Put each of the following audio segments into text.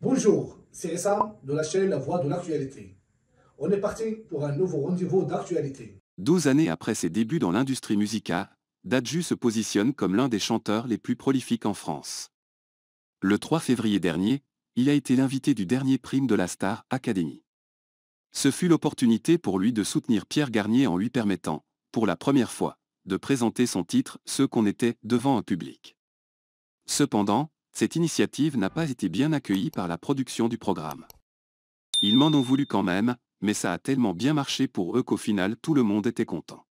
Bonjour, c'est Essa de la chaîne La Voix de l'actualité. On est parti pour un nouveau rendez-vous d'actualité. 12 années après ses débuts dans l'industrie musicale, Dadju se positionne comme l'un des chanteurs les plus prolifiques en France. Le 3 février dernier, il a été l'invité du dernier prime de la Star Academy. Ce fut l'opportunité pour lui de soutenir Pierre Garnier en lui permettant, pour la première fois, de présenter son titre « Ce qu'on était » devant un public. Cependant, cette initiative n'a pas été bien accueillie par la production du programme. Ils m'en ont voulu quand même, mais ça a tellement bien marché pour eux qu'au final tout le monde était content.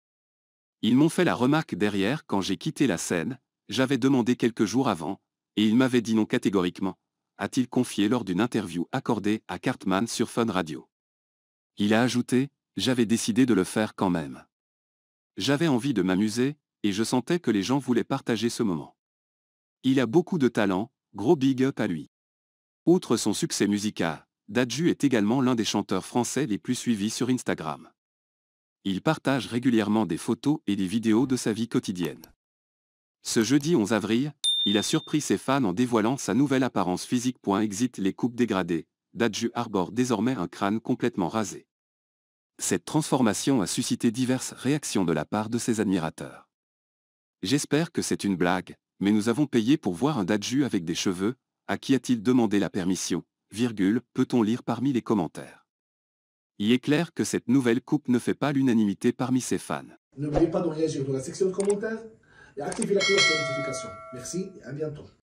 Ils m'ont fait la remarque derrière quand j'ai quitté la scène, j'avais demandé quelques jours avant, et ils m'avaient dit non catégoriquement, a-t-il confié lors d'une interview accordée à Cartman sur Fun Radio. Il a ajouté, j'avais décidé de le faire quand même. J'avais envie de m'amuser, et je sentais que les gens voulaient partager ce moment. Il a beaucoup de talent, Gros big up à lui. Outre son succès musical, Dadju est également l'un des chanteurs français les plus suivis sur Instagram. Il partage régulièrement des photos et des vidéos de sa vie quotidienne. Ce jeudi 11 avril, il a surpris ses fans en dévoilant sa nouvelle apparence physique. Exit les coupes dégradées, Dadju arbore désormais un crâne complètement rasé. Cette transformation a suscité diverses réactions de la part de ses admirateurs. J'espère que c'est une blague, mais nous avons payé pour voir un dadju avec des cheveux, à qui a-t-il demandé la permission, peut-on lire parmi les commentaires. Il est clair que cette nouvelle coupe ne fait pas l'unanimité parmi ses fans. N'oubliez pas la section commentaires et la cloche de notification. Merci et à bientôt.